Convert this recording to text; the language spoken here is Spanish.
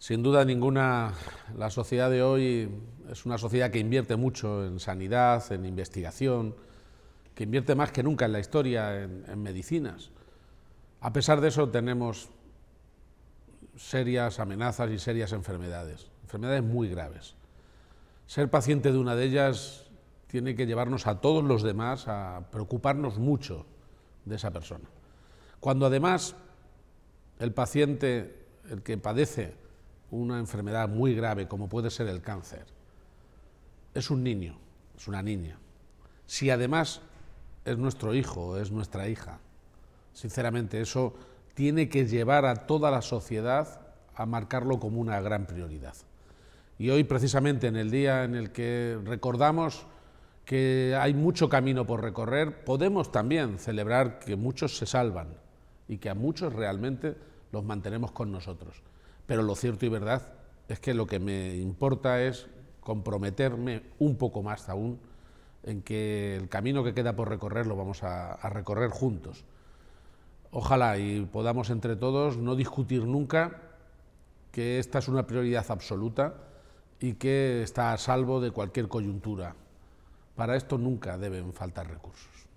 Sin duda ninguna, la sociedad de hoy es una sociedad que invierte mucho en sanidad, en investigación, que invierte más que nunca en la historia, en, medicinas. A pesar de eso tenemos serias amenazas y serias enfermedades, enfermedades muy graves. Ser paciente de una de ellas tiene que llevarnos a todos los demás a preocuparnos mucho de esa persona. Cuando además el paciente, el que padece, una enfermedad muy grave como puede ser el cáncer, es un niño, es una niña. Si además es nuestro hijo, es nuestra hija, sinceramente eso tiene que llevar a toda la sociedad a marcarlo como una gran prioridad. Y hoy precisamente en el día en el que recordamos que hay mucho camino por recorrer, podemos también celebrar que muchos se salvan y que a muchos realmente los mantenemos con nosotros. Pero lo cierto y verdad es que lo que me importa es comprometerme un poco más aún en que el camino que queda por recorrer lo vamos a, a recorrer juntos. Ojalá y podamos entre todos no discutir nunca que esta es una prioridad absoluta y que está a salvo de cualquier coyuntura. Para esto nunca deben faltar recursos.